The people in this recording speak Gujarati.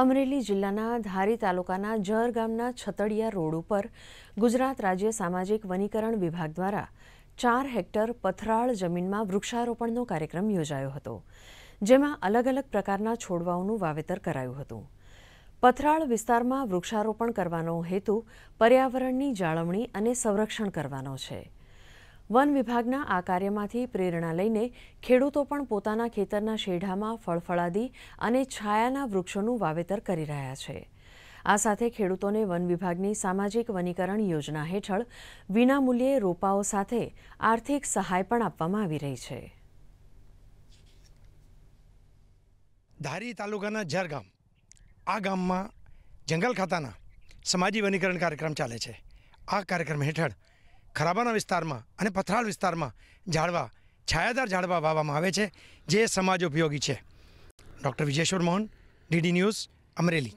અમરેલી જિલ્લાના ધારી તાલુકાના જર ગામના છતડિયા રોડ ઉપર ગુજરાત રાજ્ય સામાજિક વનીકરણ વિભાગ દ્વારા ચાર હેક્ટર પથરાળ જમીનમાં વૃક્ષારોપણનો કાર્યક્રમ યોજાયો હતો જેમાં અલગ અલગ પ્રકારના છોડવાઓનું વાવેતર કરાયું હતું પથરાળ વિસ્તારમાં વૃક્ષારોપણ કરવાનો હેતુ પર્યાવરણની જાળવણી અને સંરક્ષણ કરવાનો છે વન વિભાગના આ કાર્યમાંથી પ્રેરણા લઈને ખેડૂતો પણ પોતાના ખેતરના શેઢામાં ફળફળાદી અને છાયાના વૃક્ષોનું વાવેતર કરી રહ્યા છે આ સાથે ખેડૂતોને વન વિભાગની સામાજિક વનીકરણ યોજના હેઠળ વિનામૂલ્યે રોપાઓ સાથે આર્થિક સહાય પણ આપવામાં આવી રહી છે ધારી તાલુકાના જરગામ આ ગામમાં જંગલ ખાતાના સમાજી વનીકરણ કાર્યક્રમ ચાલે છે આ કાર્યક્રમ હેઠળ ખરાબાના વિસ્તારમાં અને પથરાળ વિસ્તારમાં ઝાડવા છાયાદાર ઝાડવા વાવવામાં આવે છે જે સમાજ ઉપયોગી છે doctor Vijeshwar Mohan DD news Amreli